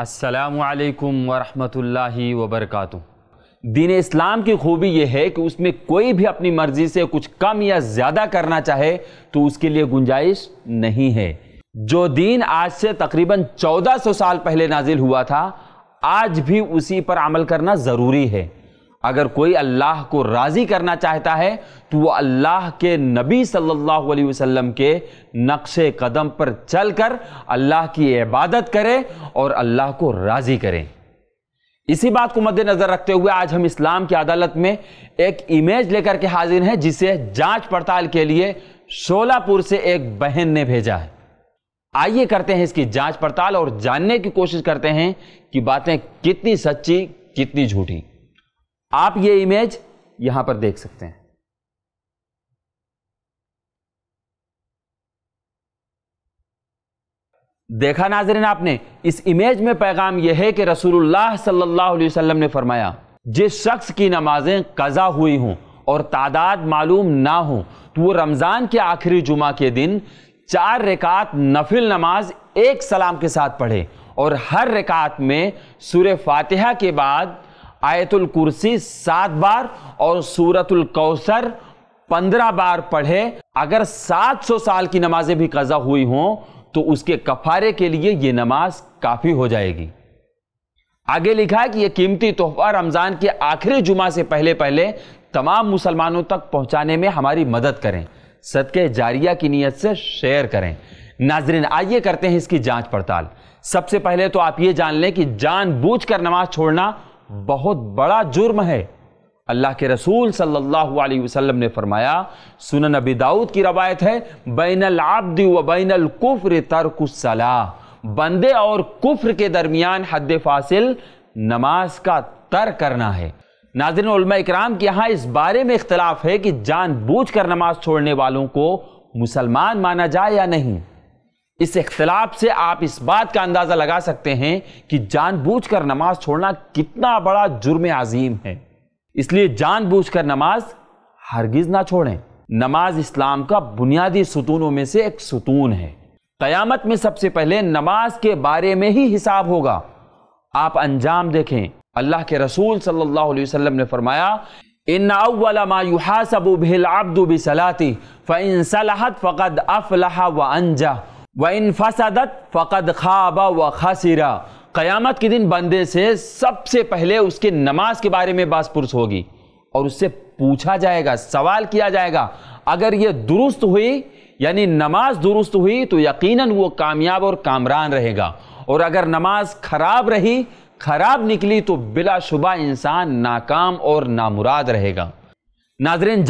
असलकम वरहमल वबरक दीन इस्लाम की खूबी यह है कि उसमें कोई भी अपनी मर्ज़ी से कुछ कम या ज़्यादा करना चाहे तो उसके लिए गुंजाइश नहीं है जो दीन आज से तकरीबन 1400 साल पहले नाजिल हुआ था आज भी उसी पर अमल करना ज़रूरी है अगर कोई अल्लाह को राज़ी करना चाहता है तो वह अल्लाह के नबी सल्लल्लाहु अलैहि वसल्लम के नक्श कदम पर चलकर अल्लाह की इबादत करे और अल्लाह को राज़ी करें इसी बात को मद्देनज़र रखते हुए आज हम इस्लाम की अदालत में एक इमेज लेकर के हाजिर हैं जिसे जांच पड़ताल के लिए शोलापुर से एक बहन ने भेजा है आइए करते हैं इसकी जांच पड़ताल और जानने की कोशिश करते हैं कि बातें कितनी सच्ची कितनी झूठी आप ये इमेज यहां पर देख सकते हैं देखा नाजरीन आपने इस इमेज में पैगाम यह है कि रसूलुल्लाह सल्लल्लाहु अलैहि वसल्लम ने फरमाया जिस शख्स की नमाजें कज़ा हुई हों और तादाद मालूम ना हो तो वो रमज़ान के आखिरी जुमा के दिन चार रकात नफिल नमाज एक सलाम के साथ पढ़े और हर रकात में सूर्य फातिहा के बाद आयतुल कुर्सी सात बार और सूरतुल कौसर पंद्रह बार पढ़े अगर सात सौ साल की नमाजें भी कज़ा हुई हों तो उसके कफारे के लिए यह नमाज काफ़ी हो जाएगी आगे लिखा है कि यह कीमती तोहफा रमज़ान के आखिरी जुमा से पहले पहले तमाम मुसलमानों तक पहुंचाने में हमारी मदद करें सदके जारिया की नीयत से शेयर करें नाजरीन आइए करते हैं इसकी जांच पड़ताल सबसे पहले तो आप ये जान लें कि जानबूझकर नमाज छोड़ना बहुत बड़ा जुर्म है अल्लाह के रसूल सल्लल्लाहु अलैहि वसल्लम ने फरमाया सुनन अबी दाऊद की रवायत है बैनल आबदी व बैनल कुफ्र तरकुसला बंदे और कुफ्र के दरमियान हद फासिल नमाज का तर करना है नाजरन इकराम के यहाँ इस बारे में इख्तलाफ है कि जानबूझकर नमाज छोड़ने वालों को मुसलमान माना जाए या नहीं इस इख्तलाफ से आप इस बात का अंदाज़ा लगा सकते हैं कि जानबूझकर नमाज छोड़ना कितना बड़ा जुर्म अजीम है इसलिए जानबूझकर नमाज हरगिज़ ना छोड़ें नमाज इस्लाम का बुनियादी सुतूनों में से एक सुतून है क़यामत में सबसे पहले नमाज के बारे में ही हिसाब होगा आप अंजाम देखें अल्लाह के रसूल सल्लल्लाहु अलैहि वसल्लम ने फरमाया इन्ना अव्वलमायुहासबुबिल अब्दुबिसलाती सलाहत फ़कद अफलाह व अनजा व इन फसादत फ़कद खाबा व खसिरा क़यामत के दिन बंदे से सबसे पहले उसके नमाज के बारे में बासपुरस होगी और उससे पूछा जाएगा सवाल किया जाएगा अगर ये दुरुस्त हुई यानी नमाज दुरुस्त हुई तो यकीनन वो कामयाब और कामरान रहेगा और अगर नमाज खराब रही खराब निकली तो बिलाशुबा इंसान नाकाम और नामुराद रहेगा नाजरीन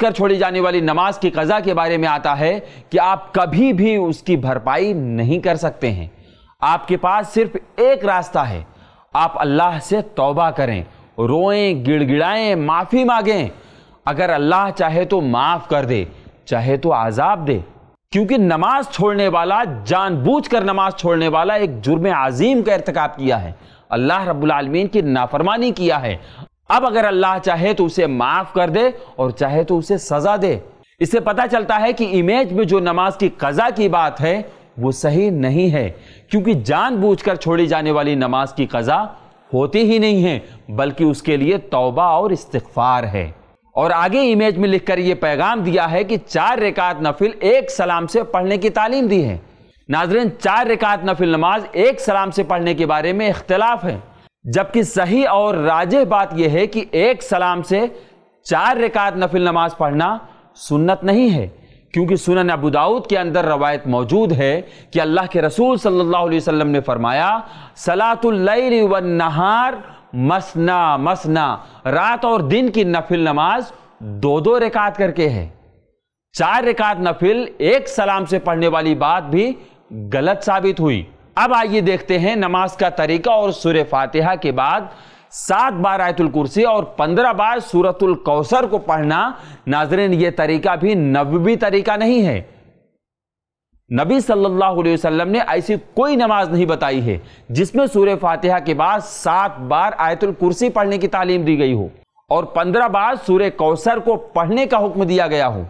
कर छोड़ी जाने वाली नमाज की कज़ा के बारे में आता है कि आप कभी भी उसकी भरपाई नहीं कर सकते हैं आपके पास सिर्फ एक रास्ता है आप अल्लाह से तौबा करें रोएं गिड़गिड़ाएं माफ़ी मांगें अगर अल्लाह चाहे तो माफ़ कर दे चाहे तो आज़ाब दे क्योंकि नमाज छोड़ने वाला कर नमाज छोड़ने वाला एक जुर्म आज़ीम का इरतकब किया है अल्लाह रब्बुल की नाफरमानी किया है अब अगर अल्लाह चाहे तो उसे माफ कर दे और चाहे तो उसे सजा दे इससे पता चलता है कि इमेज में जो नमाज की कज़ा की बात है वो सही नहीं है क्योंकि जानबूझकर छोड़ी जाने वाली नमाज की कज़ा होती ही नहीं है बल्कि उसके लिए तौबा और इस्तफार है और आगे इमेज में लिखकर यह पैगाम दिया है कि चार रिकात नफिल एक सलाम से पढ़ने की तालीम दी है नाजरन चार रिकात नफिल नमाज एक सलाम से पढ़ने के बारे में इख्तलाफ है जबकि सही और राजह बात यह है कि एक सलाम से चार रिकात नफिल नमाज पढ़ना सुन्नत नहीं है क्योंकि सुनन अबू दाऊद के अंदर रवायत मौजूद है कि अल्लाह के रसूल सल्लल्लाहु अलैहि वसल्लम ने फरमाया सलातुल्लैल व नहार मसना मसना रात और दिन की नफिल नमाज दो दो रिकात करके है चार रिकात नफिल एक सलाम से पढ़ने वाली बात भी गलत साबित हुई अब आइए देखते हैं नमाज का तरीका और सूर्य फातिहा के बाद सात बार आयतुल कुर्सी और पंद्रह बार सूरतुल कौसर को पढ़ना नाजरेन ये तरीका भी नबी तरीका नहीं है नबी सल्लल्लाहु अलैहि वसल्लम ने ऐसी कोई नमाज नहीं बताई है जिसमें सूर्य फातिहा के बाद सात बार आयतुल कुर्सी पढ़ने की तालीम दी गई हो और पंद्रह बार सूर्य कौसर को पढ़ने का हुक्म दिया गया हो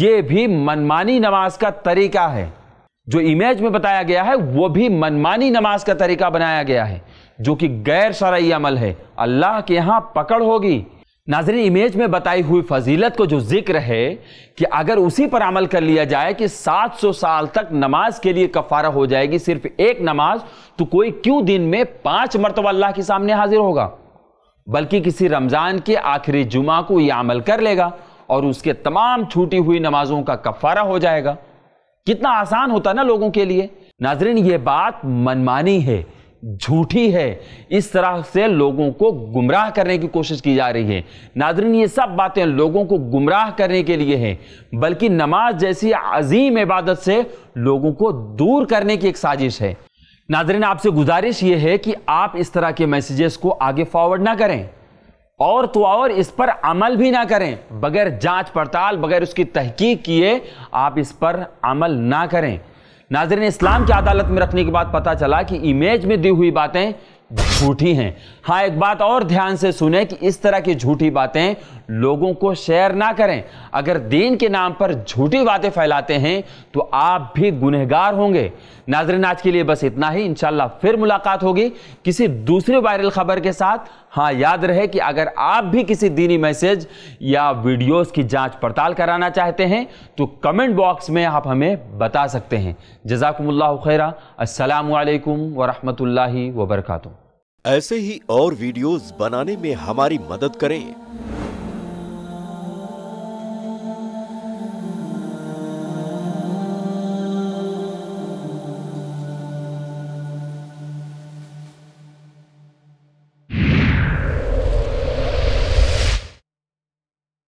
यह भी मनमानी नमाज का तरीका है जो इमेज में बताया गया है वो भी मनमानी नमाज का तरीका बनाया गया है जो कि गैर शरय अमल है अल्लाह के यहाँ पकड़ होगी नाजरीन इमेज में बताई हुई फजीलत को जो जिक्र है कि अगर उसी पर अमल कर लिया जाए कि 700 साल तक नमाज के लिए कफारा हो जाएगी सिर्फ एक नमाज तो कोई क्यों दिन में पांच मरतबा अल्लाह के सामने हाजिर होगा बल्कि किसी रमज़ान के आखिरी जुमा को यह अमल कर लेगा और उसके तमाम छूटी हुई नमाजों का कफारा हो जाएगा कितना आसान होता ना लोगों के लिए नाजरीन ये बात मनमानी है झूठी है इस तरह से लोगों को गुमराह करने की कोशिश की जा रही है नाजरीन ये सब बातें लोगों को गुमराह करने के लिए हैं बल्कि नमाज जैसी अजीम इबादत से लोगों को दूर करने की एक साजिश है नाजरीन आपसे गुजारिश ये है कि आप इस तरह के मैसेजेस को आगे फॉरवर्ड ना करें और तो और इस पर अमल भी ना करें बगैर जांच पड़ताल बगैर उसकी तहकीक किए आप इस पर अमल ना करें नाजरन इस्लाम की अदालत में रखने के बाद पता चला कि इमेज में दी हुई बातें झूठी हैं हाँ एक बात और ध्यान से सुने कि इस तरह की झूठी बातें लोगों को शेयर ना करें अगर दीन के नाम पर झूठी बातें फैलाते हैं तो आप भी गुनहगार होंगे नाजरन आज के लिए बस इतना ही इनशाला फिर मुलाकात होगी किसी दूसरे वायरल खबर के साथ हाँ याद रहे कि अगर आप भी किसी दीनी मैसेज या वीडियोस की जांच पड़ताल कराना चाहते हैं तो कमेंट बॉक्स में आप हमें बता सकते हैं जजाकम्ला खैरा असलकम वरहमल वबरकू ऐसे ही और वीडियोस बनाने में हमारी मदद करें